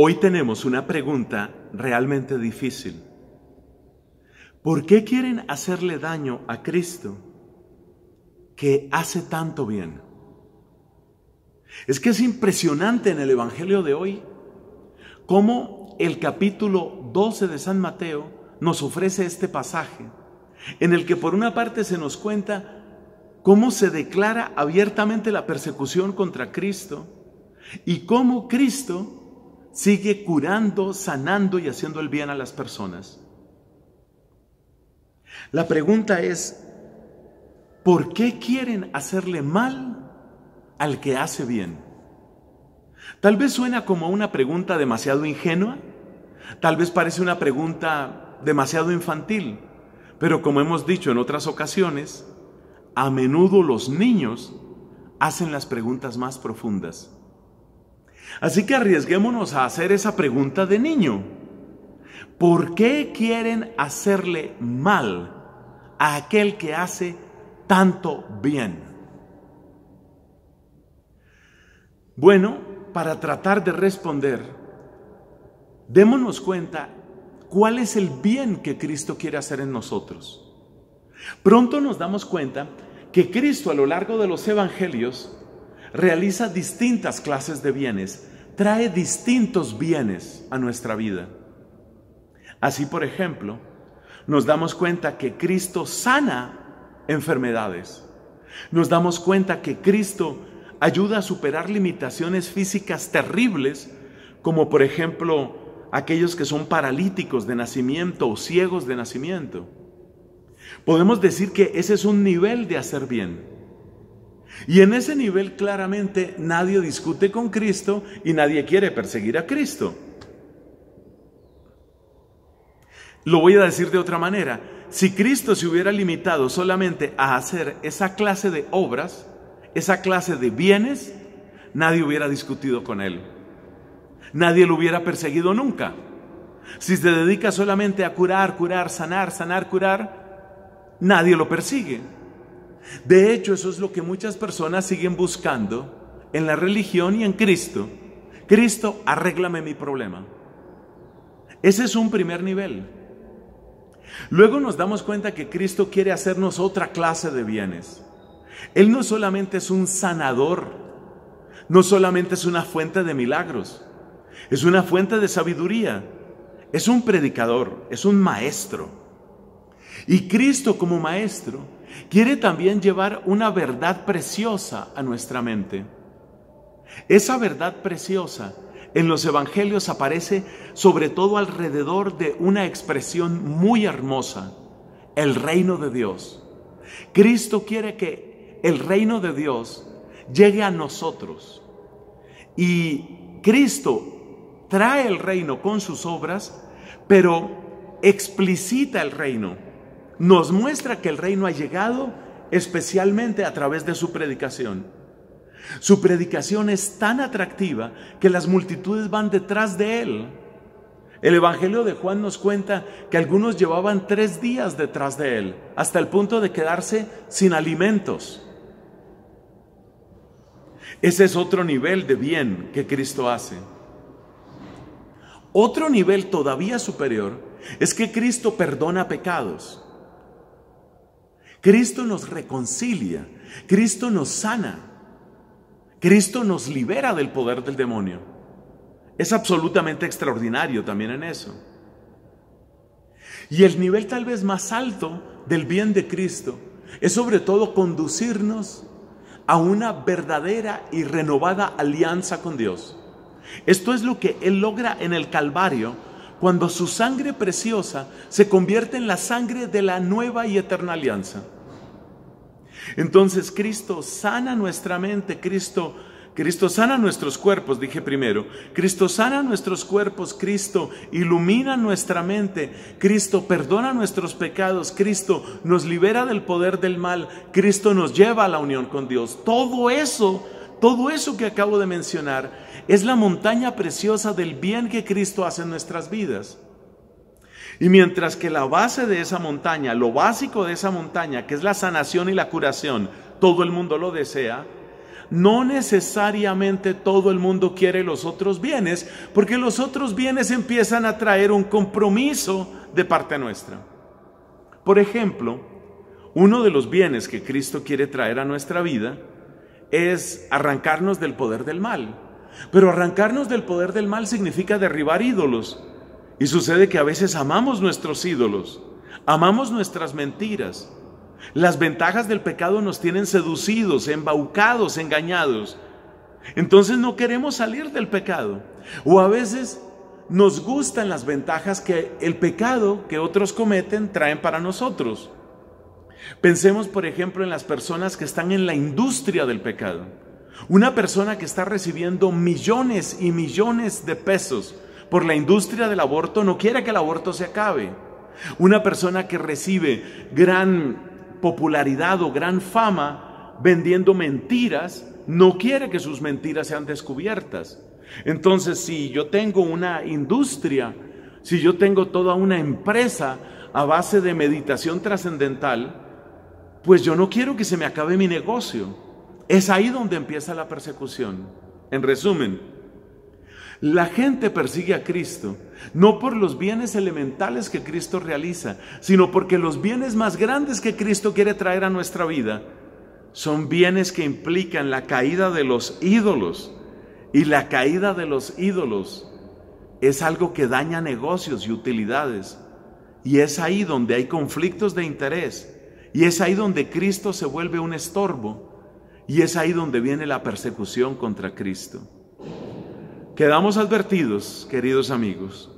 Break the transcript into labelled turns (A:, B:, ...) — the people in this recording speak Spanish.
A: Hoy tenemos una pregunta realmente difícil. ¿Por qué quieren hacerle daño a Cristo que hace tanto bien? Es que es impresionante en el Evangelio de hoy cómo el capítulo 12 de San Mateo nos ofrece este pasaje, en el que por una parte se nos cuenta cómo se declara abiertamente la persecución contra Cristo y cómo Cristo sigue curando, sanando y haciendo el bien a las personas. La pregunta es, ¿por qué quieren hacerle mal al que hace bien? Tal vez suena como una pregunta demasiado ingenua, tal vez parece una pregunta demasiado infantil, pero como hemos dicho en otras ocasiones, a menudo los niños hacen las preguntas más profundas. Así que arriesguémonos a hacer esa pregunta de niño. ¿Por qué quieren hacerle mal a aquel que hace tanto bien? Bueno, para tratar de responder, démonos cuenta cuál es el bien que Cristo quiere hacer en nosotros. Pronto nos damos cuenta que Cristo a lo largo de los evangelios realiza distintas clases de bienes, trae distintos bienes a nuestra vida. Así, por ejemplo, nos damos cuenta que Cristo sana enfermedades. Nos damos cuenta que Cristo ayuda a superar limitaciones físicas terribles, como por ejemplo aquellos que son paralíticos de nacimiento o ciegos de nacimiento. Podemos decir que ese es un nivel de hacer bien. Y en ese nivel claramente nadie discute con Cristo y nadie quiere perseguir a Cristo. Lo voy a decir de otra manera. Si Cristo se hubiera limitado solamente a hacer esa clase de obras, esa clase de bienes, nadie hubiera discutido con él. Nadie lo hubiera perseguido nunca. Si se dedica solamente a curar, curar, sanar, sanar, curar, nadie lo persigue. De hecho, eso es lo que muchas personas siguen buscando en la religión y en Cristo. Cristo, arréglame mi problema. Ese es un primer nivel. Luego nos damos cuenta que Cristo quiere hacernos otra clase de bienes. Él no solamente es un sanador, no solamente es una fuente de milagros, es una fuente de sabiduría, es un predicador, es un maestro. Y Cristo como maestro quiere también llevar una verdad preciosa a nuestra mente. Esa verdad preciosa en los evangelios aparece sobre todo alrededor de una expresión muy hermosa, el reino de Dios. Cristo quiere que el reino de Dios llegue a nosotros. Y Cristo trae el reino con sus obras, pero explicita el reino nos muestra que el reino ha llegado especialmente a través de su predicación. Su predicación es tan atractiva que las multitudes van detrás de él. El Evangelio de Juan nos cuenta que algunos llevaban tres días detrás de él, hasta el punto de quedarse sin alimentos. Ese es otro nivel de bien que Cristo hace. Otro nivel todavía superior es que Cristo perdona pecados. Cristo nos reconcilia, Cristo nos sana, Cristo nos libera del poder del demonio. Es absolutamente extraordinario también en eso. Y el nivel tal vez más alto del bien de Cristo es sobre todo conducirnos a una verdadera y renovada alianza con Dios. Esto es lo que Él logra en el Calvario cuando su sangre preciosa se convierte en la sangre de la nueva y eterna alianza. Entonces Cristo sana nuestra mente, Cristo Cristo sana nuestros cuerpos, dije primero. Cristo sana nuestros cuerpos, Cristo ilumina nuestra mente, Cristo perdona nuestros pecados, Cristo nos libera del poder del mal, Cristo nos lleva a la unión con Dios. Todo eso todo eso que acabo de mencionar es la montaña preciosa del bien que Cristo hace en nuestras vidas. Y mientras que la base de esa montaña, lo básico de esa montaña, que es la sanación y la curación, todo el mundo lo desea, no necesariamente todo el mundo quiere los otros bienes, porque los otros bienes empiezan a traer un compromiso de parte nuestra. Por ejemplo, uno de los bienes que Cristo quiere traer a nuestra vida es arrancarnos del poder del mal. Pero arrancarnos del poder del mal significa derribar ídolos. Y sucede que a veces amamos nuestros ídolos, amamos nuestras mentiras. Las ventajas del pecado nos tienen seducidos, embaucados, engañados. Entonces no queremos salir del pecado. O a veces nos gustan las ventajas que el pecado que otros cometen traen para nosotros. Pensemos, por ejemplo, en las personas que están en la industria del pecado. Una persona que está recibiendo millones y millones de pesos por la industria del aborto no quiere que el aborto se acabe. Una persona que recibe gran popularidad o gran fama vendiendo mentiras no quiere que sus mentiras sean descubiertas. Entonces, si yo tengo una industria, si yo tengo toda una empresa a base de meditación trascendental, pues yo no quiero que se me acabe mi negocio. Es ahí donde empieza la persecución. En resumen, la gente persigue a Cristo no por los bienes elementales que Cristo realiza, sino porque los bienes más grandes que Cristo quiere traer a nuestra vida son bienes que implican la caída de los ídolos. Y la caída de los ídolos es algo que daña negocios y utilidades. Y es ahí donde hay conflictos de interés y es ahí donde Cristo se vuelve un estorbo. Y es ahí donde viene la persecución contra Cristo. Quedamos advertidos, queridos amigos,